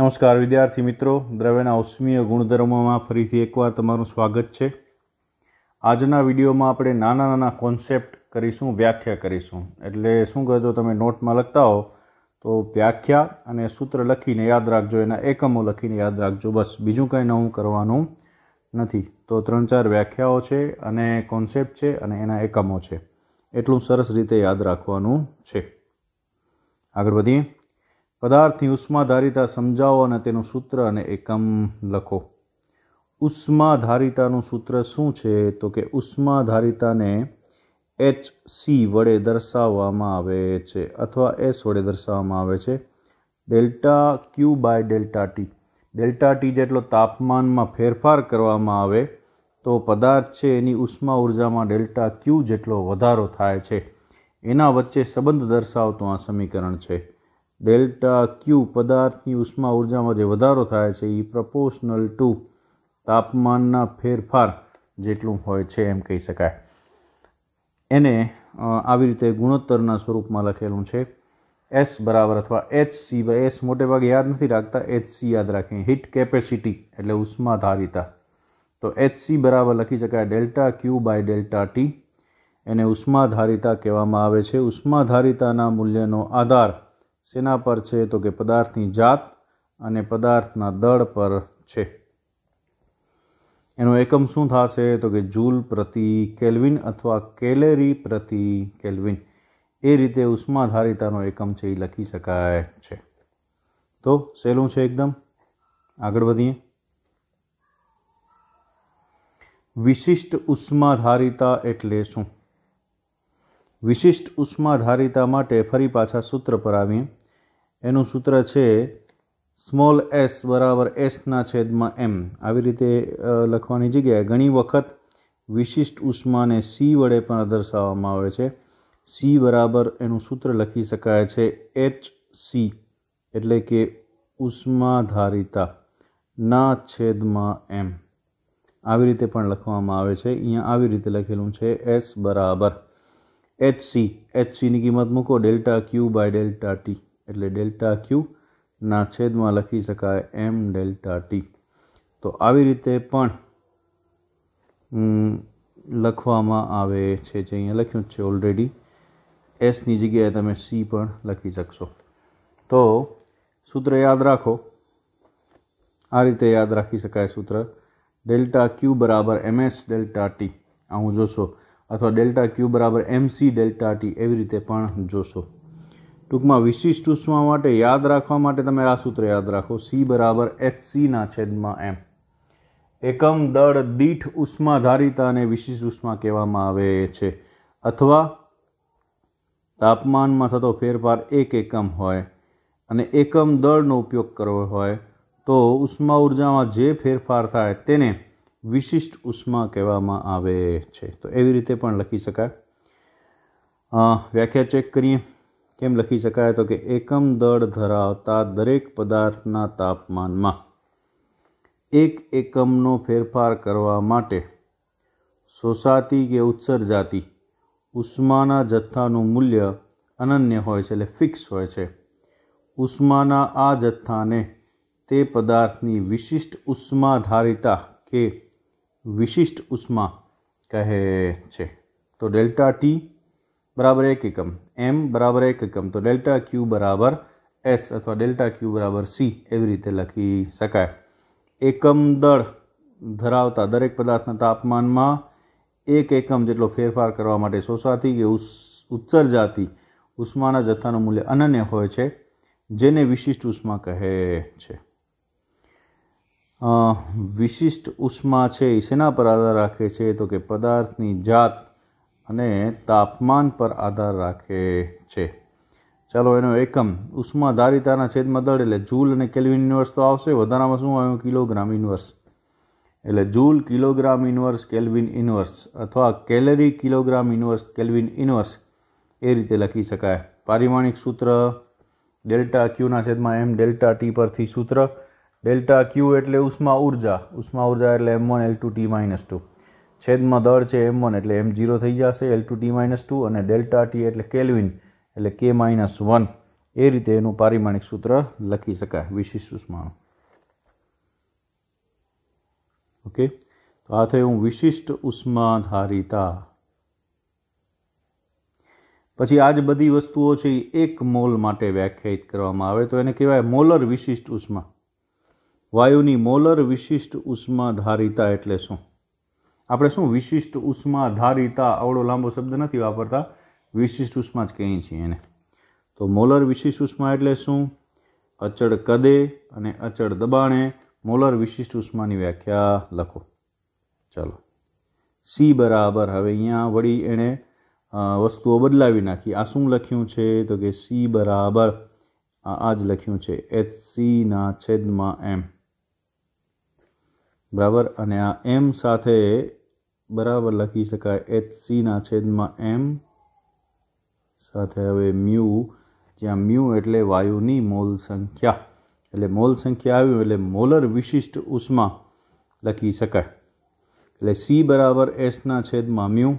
નમસ્કાર વિદ્યાર્થી મિત્રો દ્રવ્યના ઔષ્મીય ગુણધર્મોમાં ફરીથી એકવાર તમારું સ્વાગત છે આજના વિડીયોમાં આપણે નાના નાના કોન્સેપ્ટ કરીશું વ્યાખ્યા કરીશું એટલે શું કરજો તમે નોટમાં લખતા હો તો વ્યાખ્યા અને સૂત્ર લખીને યાદ રાખજો એના એકમો લખીને યાદ રાખજો બસ બીજું કંઈ નવું કરવાનું નથી તો ત્રણ ચાર વ્યાખ્યાઓ છે અને કોન્સેપ્ટ છે અને એના એકમો છે એટલું સરસ રીતે યાદ રાખવાનું છે આગળ વધીએ પદાર્થની ઉષ્માધારિતા સમજાવો અને તેનું સૂત્ર અને એકમ લખો ઉષ્માધારિતાનું સૂત્ર શું છે તો કે ઉષ્માધારિતાને એચ સી વડે દર્શાવવામાં આવે છે અથવા એસ વડે દર્શાવવામાં આવે છે delta Q by delta T delta T જેટલો તાપમાનમાં ફેરફાર કરવામાં આવે તો પદાર્થ છે એની ઉષ્મા ઉર્જામાં ડેલ્ટા ક્યુ જેટલો વધારો થાય છે એના વચ્ચે સંબંધ દર્શાવતું આ સમીકરણ છે ડેલ્ટા ક્યુ પદાર્થની ઉષ્મા ઉર્જામાં જે વધારો થાય છે એ પ્રપોશનલ ટુ તાપમાનના ફેરફાર જેટલું હોય છે એમ કહી શકાય એને આવી રીતે ગુણોત્તરના સ્વરૂપમાં લખેલું છે એસ બરાબર અથવા એચ સી એસ મોટે ભાગે યાદ નથી રાખતા એચ સી યાદ રાખીએ હીટ કેપેસિટી એટલે ઉષ્મા ધારિતા તો એચ સી બરાબર લખી શકાય delta Q by delta T એને ઉષ્મા ધારિતા કહેવામાં આવે છે ઉષ્મા ધારિતાના મૂલ્યનો આધાર શેના પર છે તો કે પદાર્થની જાત અને પદાર્થના દળ પર છે એનો એકમ શું થશે તો કે જૂલ પ્રતિ કેલ્વિન અથવા કેલેરી પ્રતિ કેલ્વિન એ રીતે ઉષ્માધારિતાનો એકમ છે એ લખી શકાય છે તો સહેલું છે એકદમ આગળ વધીએ વિશિષ્ટ ઉષ્માધારિતા એટલે શું વિશિષ્ટ ઉષ્માધારિતા માટે ફરી પાછા સૂત્ર પર આવીએ એનું સૂત્ર છે સ્મોલ એસ બરાબર એસના છેદમાં એમ આવી રીતે લખવાની જગ્યાએ ઘણી વખત વિશિષ્ટ ઉષ્માને સી વડે પણ દર્શાવવામાં આવે છે સી બરાબર એનું સૂત્ર લખી શકાય છે એચ સી એટલે કે ઉષ્માધારિતા ના છેદમાં એમ આવી રીતે પણ લખવામાં આવે છે અહીંયા આવી રીતે લખેલું છે એસ બરાબર એચ સી એચ સીની કિંમત મૂકો delta Q by delta T એટલે ડેલ્ટા ક્યુ ના છેદમાં લખી શકાય એમ ડેલ્ટા ટી તો આવી રીતે પણ લખવામાં આવે છે જે અહીંયા લખ્યું છે ઓલરેડી એસની જગ્યાએ તમે સી પણ લખી શકશો તો સૂત્ર યાદ રાખો આ રીતે યાદ રાખી શકાય સૂત્ર ડેલ્ટા ક્યુ બરાબર એમએસ ડેલ્ટા ટી આ હું જોશો અથવા ડેલ્ટા ક્યુ બરાબર એમસી ડેલ્ટા ટી એવી રીતે પણ જોશો ટૂંકમાં વિશિષ્ટ ઉષ્મા માટે યાદ રાખવા માટે તમે આ સૂત્ર યાદ રાખો સી બરાબર એચ સીના છેદમાં એમ એકમ દળ દીઠ ઉષ્મા અને વિશિષ્ટ ઉષ્મા કહેવામાં આવે છે અથવા તાપમાનમાં થતો ફેરફાર એક એકમ હોય અને એકમ દળનો ઉપયોગ કરવો હોય તો ઉષ્મા ઉર્જામાં જે ફેરફાર થાય તેને વિશિષ્ટ ઉષ્મા કહેવામાં આવે છે તો એવી રીતે પણ લખી શકાય વ્યાખ્યા ચેક કરીએ કેમ લખી શકાય તો કે એકમ દળ ધરાવતા દરેક પદાર્થના તાપમાનમાં એક એકમનો ફેરફાર કરવા માટે શોષાતી કે ઉત્સર્જાતી ઉષ્માના જથ્થાનું મૂલ્ય અનન્ય હોય છે એટલે ફિક્સ હોય છે ઉષ્માના આ જથ્થાને તે પદાર્થની વિશિષ્ટ ઉષ્માધારિતા કે વિશિષ્ટ ઉષ્મા કહે છે તો ડેલ્ટા ટી બરાબર એક એકમ એમ બરાબર એક એકમ તો ડેલ્ટા ક્યુ બરાબર એસ અથવા ડેલ્ટા ક્યુ બરાબર સી એવી રીતે લખી શકાય એકમ દળ ધરાવતા દરેક પદાર્થના તાપમાનમાં એક એકમ જેટલો ફેરફાર કરવા માટે શોષાતી કે ઉત્સર્જાતી ઉષ્માના જથ્થાનું મૂલ્ય અનન્ય હોય છે જેને વિશિષ્ટ ઉષ્મા કહે છે વિશિષ્ટ ઉષ્મા છે એ શેના પર આધાર રાખે છે તો કે પદાર્થની જાત અને તાપમાન પર આધાર રાખે છે ચાલો એનો એકમ ઉષ્માધારિતાના છેદમાં દળ એટલે જૂલ અને કેલ્વિન ઇન્વર્સ તો આવશે વધારામાં શું આવ્યું કિલોગ્રામ ઇન્વર્સ એટલે joule kilogram inverse kelvin inverse અથવા calorie kilogram inverse kelvin inverse એ રીતે લખી શકાય પારિમાણિક સૂત્ર ડેલ્ટા ક્યુના છેદમાં એમ ડેલ્ટા ટી પરથી સૂત્ર ડેલ્ટા ક્યુ એટલે ઉષ્મા ઉર્જા ઉષ્મા ઉર્જા એટલે M one L two T minus two છેદમાં દળ છે એમ વન એટલે એમ જીરો થઈ જશે L two T minus two અને ડેલ્ટા ટી એટલે કેલ્વિન એટલે કે માઇનસ વન એ રીતે એનું પારિમાણિક સૂત્ર લખી શકાય વિશિષ્ટ ઉષ્માણુ ઓકે તો આ થયું વિશિષ્ટ ઉષ્માધારિતા પછી આ જ બધી વસ્તુઓ છે એ એક મોલ માટે વ્યાખ્યાયિત કરવામાં આવે તો એને કહેવાય મોલર વિશિષ્ટ ઉષ્મા વાયુની મોલર વિશિષ્ટ ઉષ્માધારિતા એટલે શું આપણે શું વિશિષ્ટ ઉષ્મા ધારિતા આવડો લાંબો શબ્દ નથી વાપરતા વિશિષ્ટ ઉષ્મા જ કહીએ છીએ એને તો મોલર વિશિષ્ટ ઉષ્મા એટલે શું અચળ કદે અને અચળ દબાણે મોલર વિશિષ્ટ ઉષ્માની વ્યાખ્યા લખો ચાલો સી બરાબર હવે અહીંયા વળી એણે વસ્તુઓ બદલાવી નાખી આ શું લખ્યું છે તો કે સી બરાબર આ જ લખ્યું છે એચ સીના છેદમાં એમ બરાબર અને આ એમ સાથે બરાબર લખી શકાય એચ સીના છેદમાં એમ સાથે હવે મ્યુ જ્યાં મ્યુ એટલે વાયુની મોલ સંખ્યા એટલે મોલ સંખ્યા આવ્યું એટલે મોલર વિશિષ્ટ ઉષ્મા લખી શકાય એટલે સી બરાબર એસના છેદમાં મ્યુ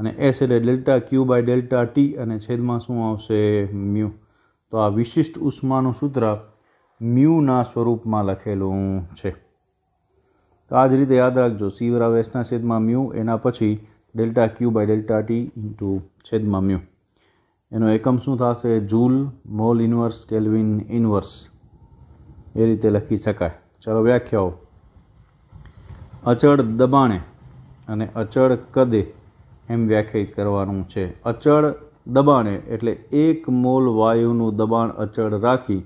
અને એસ એટલે delta Q by delta T અને છેદમાં શું આવશે મ્યુ તો આ વિશિષ્ટ ઉષ્માનું સૂત્ર મ્યુના સ્વરૂપમાં લખેલું છે તો આ જ રીતે યાદ રાખજો સી બરાબર એસના છેદમાં મ્યુ એના પછી delta Q by delta T into છેદમાં મ્યુ એનો એકમ શું થશે joule mole inverse kelvin inverse એ રીતે લખી શકાય ચાલો વ્યાખ્યાઓ અચળ દબાણે અને અચળ કદે એમ વ્યાખ્યાયિત કરવાનું છે અચળ દબાણે એટલે એક મોલ વાયુનું દબાણ અચળ રાખી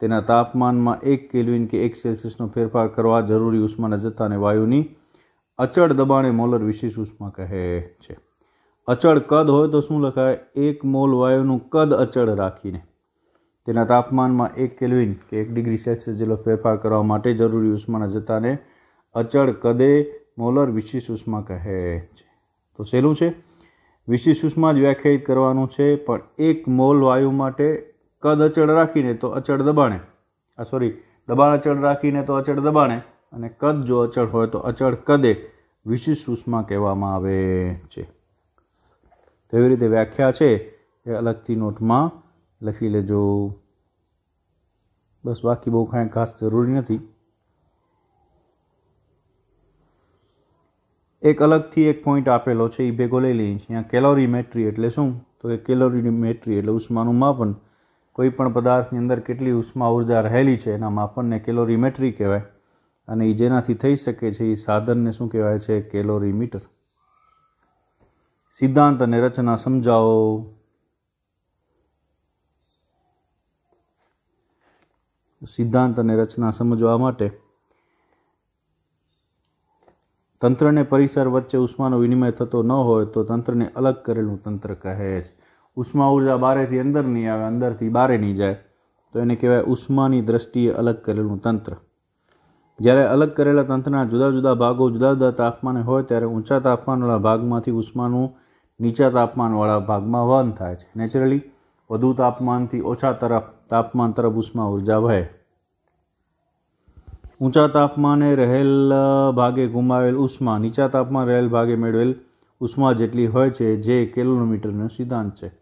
તેના તાપમાનમાં એક કેલ્વિન કે એક સેલ્સિયસનો ફેરફાર કરવા જરૂરી ઉષ્માના જથ્થાને વાયુની અચળ દબાણે મોલર વિશેષ ઉષ્મા કહે છે અચળ કદ હોય તો શું લખાય એક મોલ વાયુનું કદ અચળ રાખીને તેના તાપમાનમાં એક કેલ્વિન કે એક ડિગ્રી સેલ્સિયસ જેટલો ફેરફાર કરવા માટે જરૂરી ઉષ્માના જથ્થાને અચળ કદે મોલર વિશિષ્ટ ઉષ્મા કહે છે તો સહેલું છે વિશિષ્ટ ઉષ્મા જ વ્યાખ્યાયિત કરવાનું છે પણ એક મોલ વાયુ માટે કદ અચળ રાખીને તો અચળ દબાણે આ સોરી દબાણ અચળ રાખીને તો અચળ દબાણે અને કદ જો અચળ હોય તો અચળ કદે વિશિષ્ટ ઉષ્મા કહેવામાં આવે છે તો એવી રીતે વ્યાખ્યા છે એ અલગથી નોટમાં લખી લેજો બસ બાકી બહુ કાંઈ ખાસ જરૂરી નથી એક અલગથી એક પોઈન્ટ આપેલો છે એ ભેગો લઈ લઈએ છીએ કેલોરી મેટ્રી એટલે શું તો એ કે મેટ્રી એટલે ઉષ્માનું માપન કોઈ પણ પદાર્થની અંદર કેટલી ઉષ્મા ઉર્જા રહેલી છે એના માપનને કેલોરીમેટ્રી કહેવાય અને એ જેનાથી થઈ શકે છે એ સાધનને શું કહેવાય છે કેલોરીમીટર સિદ્ધાંત અને રચના સમજાવો સિદ્ધાંત અને રચના સમજવા માટે તંત્રને પરિસર વચ્ચે ઉષ્માનો વિનિમય થતો ન હોય તો તંત્રને અલગ કરેલું તંત્ર કહે છે ઉષ્મા ઉર્જા બારેથી અંદર નહીં આવે અંદરથી બહારે નહીં જાય તો એને કહેવાય ઉષ્માની દ્રષ્ટિએ અલગ કરેલું તંત્ર જ્યારે અલગ કરેલા તંત્રના જુદા જુદા ભાગો જુદા જુદા તાપમાને હોય ત્યારે ઊંચા તાપમાનવાળા ભાગમાંથી ઉષ્માનું નીચા તાપમાનવાળા ભાગમાં વહન થાય છે નેચરલી વધુ તાપમાનથી ઓછા તરફ તાપમાન તરફ ઉષ્મા ઉર્જા વહે ઊંચા તાપમાને રહેલ ભાગે ગુમાવેલ ઉષ્મા નીચા તાપમાન રહેલ ભાગે મેળવેલ ઉષ્મા જેટલી હોય છે જે કેલોમીટરનો સિદ્ધાંત છે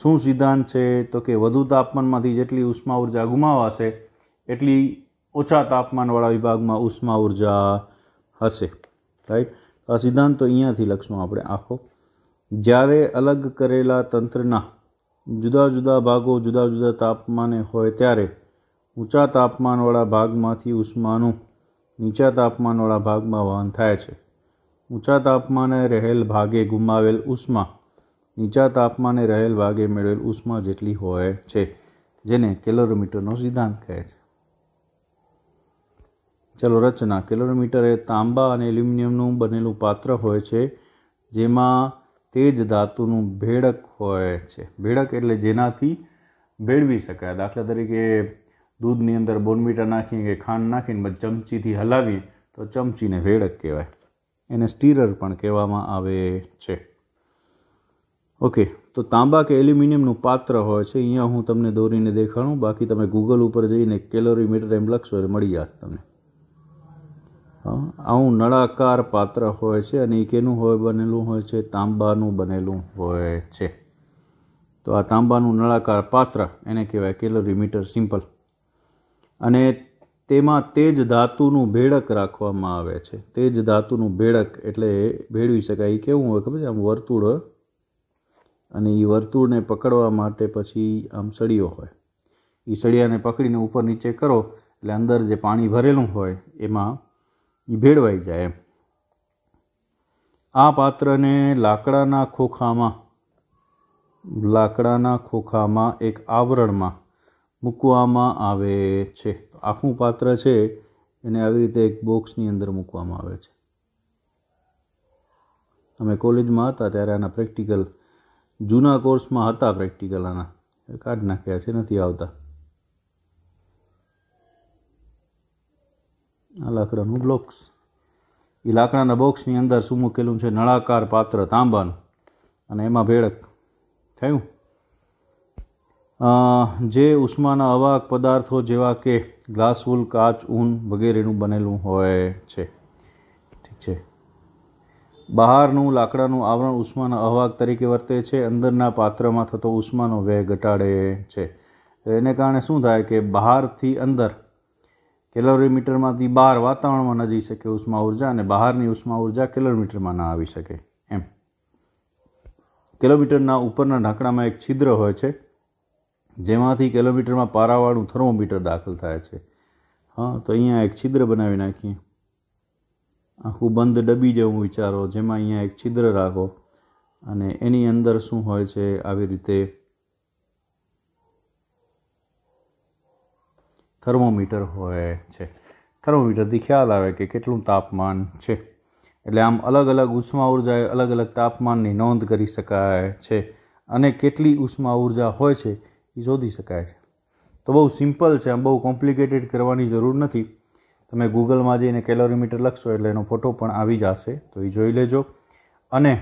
શું સિદ્ધાંત છે તો કે વધુ તાપમાનમાંથી જેટલી ઉષ્મા ઉર્જા ગુમાવાશે એટલી ઓછા તાપમાનવાળા વિભાગમાં ઉષ્મા ઉર્જા હશે રાઈટ આ સિદ્ધાંત તો અહીંયાથી લખશું આપણે આખો જ્યારે અલગ કરેલા તંત્રના જુદા જુદા ભાગો જુદા જુદા તાપમાને હોય ત્યારે ઊંચા તાપમાનવાળા ભાગમાંથી ઉષ્માનું નીચા તાપમાનવાળા ભાગમાં વહન થાય છે ઊંચા તાપમાને રહેલ ભાગે ગુમાવેલ ઉષ્મા નીચા તાપમાને રહેલ ભાગે મેળવેલ ઉષ્મા જેટલી હોય છે જેને કેલોરોમીટરનો સિદ્ધાંત કહે છે ચલો રચના કેલોરોમીટર એ તાંબા અને એલ્યુમિનિયમનું બનેલું પાત્ર હોય છે જેમાં તે જ ધાતુનું ભેળક હોય છે ભેળક એટલે જેનાથી ભેળવી શકાય દાખલા તરીકે દૂધની અંદર બોનમીટા નાખીને કે ખાંડ નાખીને ચમચીથી હલાવીએ તો ચમચીને ભેળક કહેવાય એને સ્ટીરર પણ કહેવામાં આવે છે ઓકે તો તાંબા કે એલ્યુમિનિયમનું પાત્ર હોય છે અહીંયા હું તમને દોરીને દેખાડું બાકી તમે ગૂગલ ઉપર જઈને કેલોરીમીટર એમ લખશો એટલે મળી જશે તમને આવું નળાકાર પાત્ર હોય છે અને એ કેનું હોય બનેલું હોય છે તાંબાનું બનેલું હોય છે તો આ તાંબાનું નળાકાર પાત્ર એને કહેવાય કેલોરીમીટર સિમ્પલ અને તેમાં તે જ ધાતુનું ભેળક રાખવામાં આવે છે તે જ ધાતુનું ભેળક એટલે ભેળવી શકાય એ કેવું હોય ખબર છે આમ વર્તુળ અને એ વર્તુળને પકડવા માટે પછી આમ સળિયો હોય એ સળિયાને પકડીને ઉપર નીચે કરો એટલે અંદર જે પાણી ભરેલું હોય એમાં એ ભેળવાઈ જાય એમ આ પાત્રને લાકડાના ખોખામાં લાકડાના ખોખામાં એક આવરણમાં મૂકવામાં આવે છે આખું પાત્ર છે એને આવી રીતે એક બોક્સની અંદર મૂકવામાં આવે છે અમે કોલેજમાં હતા ત્યારે આના પ્રેક્ટિકલ જૂના કોર્સમાં હતા પ્રેક્ટિકલ આના કાઢી નાખ્યા છે નથી આવતા આ લાકડાનું બ્લોક્સ એ લાકડાના બોક્સની અંદર શું મૂકેલું છે નળાકાર પાત્ર તાંબાનું અને એમાં ભેળક થયું જે ઉષ્માના અવાક પદાર્થો જેવા કે ગ્લાસ વૂલ કાચ ઊન વગેરેનું બનેલું હોય છે બહારનું લાકડાનું આવરણ ઉષ્માના અહવાહક તરીકે વર્તે છે અંદરના પાત્રમાં થતો ઉષ્માનો વ્યય ઘટાડે છે એને કારણે શું થાય કે બહારથી અંદર કેલોરીમીટરમાંથી બહાર વાતાવરણમાં ન જઈ શકે ઉષ્મા ઉર્જા અને બહારની ઉષ્મા ઉર્જા કિલોમીટરમાં ના આવી શકે એમ કિલોમીટરના ઉપરના ઢાંકણામાં એક છિદ્ર હોય છે જેમાંથી કિલોમીટરમાં પારાવાળું થર્મોમીટર દાખલ થાય છે હા તો અહીંયા એક છિદ્ર બનાવી નાખીએ આખું બંધ ડબ્બી જેવું વિચારો જેમાં અહીંયા એક છિદ્ર રાખો અને એની અંદર શું હોય છે આવી રીતે થર્મોમીટર હોય છે થર્મોમીટરથી ખ્યાલ આવે કે કેટલું તાપમાન છે એટલે આમ અલગ અલગ ઉષ્મા ઉર્જાએ અલગ અલગ તાપમાનની નોંધ કરી શકાય છે અને કેટલી ઉષ્મા ઉર્જા હોય છે એ શોધી શકાય છે તો બહુ સિમ્પલ છે આમ બહુ કોમ્પ્લિકેટેડ કરવાની જરૂર નથી તમે ગૂગલમાં જઈને કેલોરીમીટર લખશો એટલે એનો ફોટો પણ આવી જશે તો એ જોઈ લેજો અને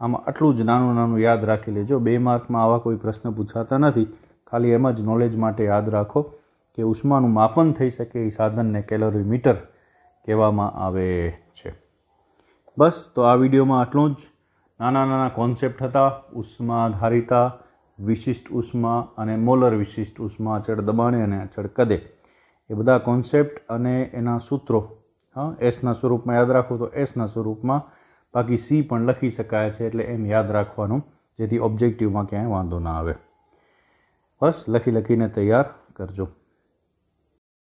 આમાં આટલું જ નાનું નાનું યાદ રાખી લેજો બે માર્કમાં આવા કોઈ પ્રશ્ન પૂછાતા નથી ખાલી એમ જ નોલેજ માટે યાદ રાખો કે ઉષ્માનું માપન થઈ શકે એ સાધનને મીટર કહેવામાં આવે છે બસ તો આ વિડીયોમાં આટલું જ નાના નાના કોન્સેપ્ટ હતા ઉષ્મા ધારિતા વિશિષ્ટ ઉષ્મા અને મોલર વિશિષ્ટ ઉષ્મા અચળ દબાણે અને અચળ કદે એ બધા કોન્સેપ્ટ અને એના સૂત્રો હા એસના સ્વરૂપમાં યાદ રાખો તો એસના સ્વરૂપમાં બાકી સી પણ લખી શકાય છે એટલે એમ યાદ રાખવાનું જેથી ઓબ્જેક્ટિવમાં ક્યાંય વાંધો ના આવે બસ લખી લખીને તૈયાર કરજો